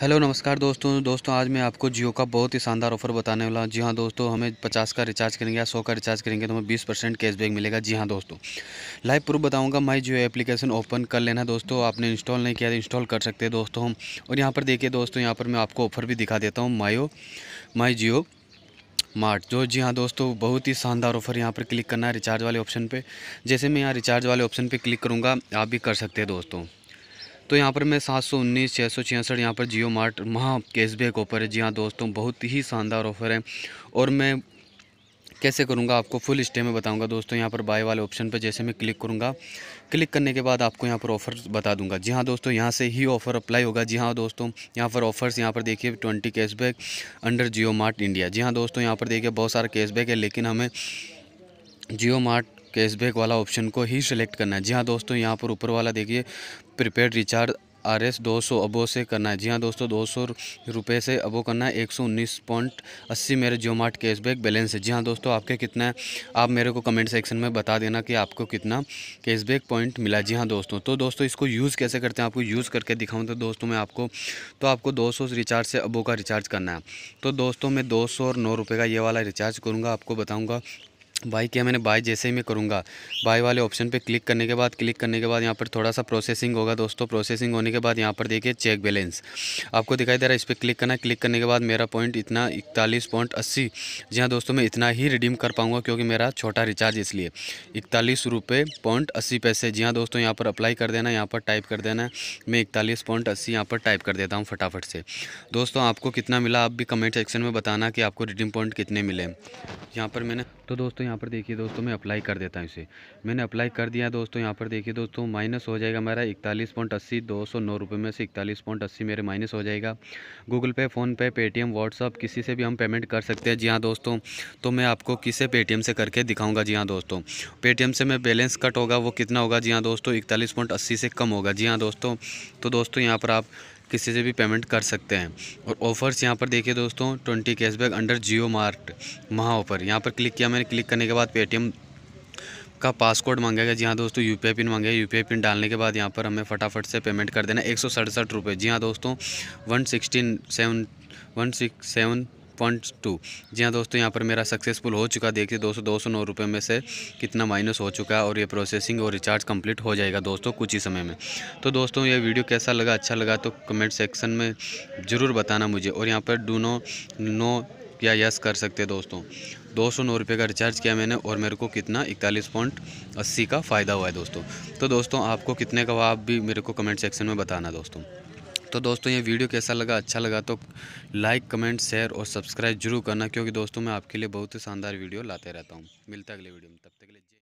hello नमस्कार दोस्तों दोस्तों आज मैं आपको जियो का बहुत ही शानदार ऑफर बताने वाला हूँ जी हाँ दोस्तों हमें 50 का रिचार्ज करेंगे या 100 का रिचार्ज करेंगे तो हमें 20 परसेंट कैशबैक मिलेगा जी हाँ दोस्तों लाइव प्रूफ बताऊंगा माई जियो एप्लीकेशन ओपन कर लेना दोस्तों आपने इंस्टॉल नहीं किया तो इंस्टॉल कर सकते हैं दोस्तों हम और यहाँ पर देखिए दोस्तों यहाँ पर मैं आपको ऑफर भी दिखा देता हूँ माई माई जियो मार्ट जो तो जी हाँ दोस्तों बहुत ही शानदार ऑफर यहाँ पर क्लिक करना है रिचार्ज वाले ऑप्शन पे जैसे मैं यहाँ रिचार्ज वाले ऑप्शन पे क्लिक करूँगा आप भी कर सकते हैं दोस्तों तो यहाँ पर मैं सात सौ उन्नीस छः सौ छियासठ यहाँ पर जियो मार्ट महा कैशबैक ऑफर है जी हाँ दोस्तों बहुत ही शानदार ऑफ़र है और मैं कैसे करूँगा आपको फुल स्टे में बताऊँगा दोस्तों यहाँ पर बाय वाले ऑप्शन पर जैसे मैं क्लिक करूँगा क्लिक करने के बाद आपको यहाँ पर ऑफर बता दूँगा जी हाँ दोस्तों यहाँ से ही ऑफ़र अप्लाई होगा जी हाँ दोस्तों यहाँ पर ऑफ़र्स यहाँ पर देखिए twenty cashback under Jio Mart India जी हाँ दोस्तों यहाँ पर देखिए बहुत सारा कैशबैक है लेकिन हमें जियो मार्ट कैशबैक वाला ऑप्शन को ही सिलेक्ट करना है जी हाँ दोस्तों यहाँ पर ऊपर वाला देखिए प्रीपेड रिचार्ज आर एस दो सौ अबो से करना है जी हाँ दोस्तों दो सौ रुपये से अबो करना है एक सौ उन्नीस पॉइंट अस्सी मेरे जियो मार्ट कैशबैक बैलेंस है जी हाँ दोस्तों आपके कितना है आप मेरे को कमेंट सेक्शन में बता देना कि आपको कितना कैशबैक पॉइंट मिला जी हाँ दोस्तों तो दोस्तों इसको यूज़ कैसे करते हैं आपको यूज़ करके दिखाऊँ तो दोस्तों मैं आपको तो आपको दो सौ रिचार्ज से अबो का रिचार्ज करना है तो दोस्तों मैं दो सौ और नौ रुपये का ये वाला रिचार्ज करूँगा आपको बताऊँगा बाई किया मैंने बाई जैसे ही मैं करूँगा बाई वाले ऑप्शन पे क्लिक करने के बाद क्लिक करने के बाद यहाँ पर थोड़ा सा प्रोसेसिंग होगा दोस्तों प्रोसेसिंग होने के बाद यहाँ पर देखिए चेक बैलेंस आपको दिखाई दे रहा है इस पर क्लिक करना क्लिक करने के बाद मेरा पॉइंट इतना इकतालीस पॉइंट अस्सी जी हाँ दोस्तों मैं इतना ही रिडीम कर पाऊँगा क्योंकि मेरा छोटा रिचार्ज इसलिए इकतालीस रुपये पॉइंट अस्सी पैसे जी हाँ दोस्तों यहाँ पर अप्लाई कर देना यहाँ पर टाइप कर देना मैं इकतालीस पॉइंट अस्सी यहाँ पर टाइप कर देता हूँ फटाफट से दोस्तों आपको कितना मिला आप भी कमेंट सेक्शन में बताना कि आपको रिडीम पॉइंट कितने मिले यहाँ पर मैंने तो दोस्तों यहाँ पर देखिए दोस्तों मैं अप्लाई कर देता हूँ इसे मैंने अप्लाई कर दिया दोस्तों यहाँ पर देखिए दोस्तों माइनस हो जाएगा मेरा इकतालीस पॉइंट अस्सी दो सौ नौ रुपये में से इकतालीस पॉइंट अस्सी मेरे माइनस हो जाएगा गूगल पे फ़ोनपे पेटीएम व्हाट्सअप किसी से भी हम पेमेंट कर सकते हैं जी हाँ दोस्तों तो मैं आपको किसे पेटीएम से करके दिखाऊँगा जी हाँ दोस्तों पेटीएम से मैं बैलेंस कट होगा वो कितना होगा जी हाँ दोस्तों इकतालीस पॉइंट अस्सी से कम होगा जी हाँ दोस्तों तो दोस्तों यहाँ पर आप किसी से भी पेमेंट कर सकते हैं और ऑफ़र्स यहाँ पर देखिए दोस्तों twenty cashback under Jio Mart महा ऑफ़र यहाँ पर क्लिक किया मैंने क्लिक करने के बाद पेटीएम का पासकोड गया जी हाँ दोस्तों यू पी आई पिन मांगेगा यू पी आई पिन डालने के बाद यहाँ पर हमें फटाफट से पेमेंट कर देना एक सौ सड़सठ रुपये जी हाँ दोस्तों one sixteen seven one six seven point two जी हाँ दोस्तों यहाँ पर मेरा सक्सेसफुल हो चुका देखिए दोस्तों दो सौ नौ रुपये में से कितना माइनस हो चुका है और ये प्रोसेसिंग और रिचार्ज कंप्लीट हो जाएगा दोस्तों कुछ ही समय में तो दोस्तों ये वीडियो कैसा लगा अच्छा लगा तो कमेंट सेक्शन में ज़रूर बताना मुझे और यहाँ पर डू नो नो या यस कर सकते हैं दोस्तों दो सौ नौ रुपये का रिचार्ज किया मैंने और मेरे को कितना इकतालीस पॉइंट अस्सी का फ़ायदा हुआ है दोस्तों तो दोस्तों आपको कितने का हुआ आप भी मेरे को कमेंट सेक्शन में बताना दोस्तों तो दोस्तों ये वीडियो कैसा लगा अच्छा लगा तो लाइक कमेंट शेयर और सब्सक्राइब जरूर करना क्योंकि दोस्तों मैं आपके लिए बहुत ही शानदार वीडियो लाते रहता हूँ मिलता अगले वीडियो में तब तक के लिए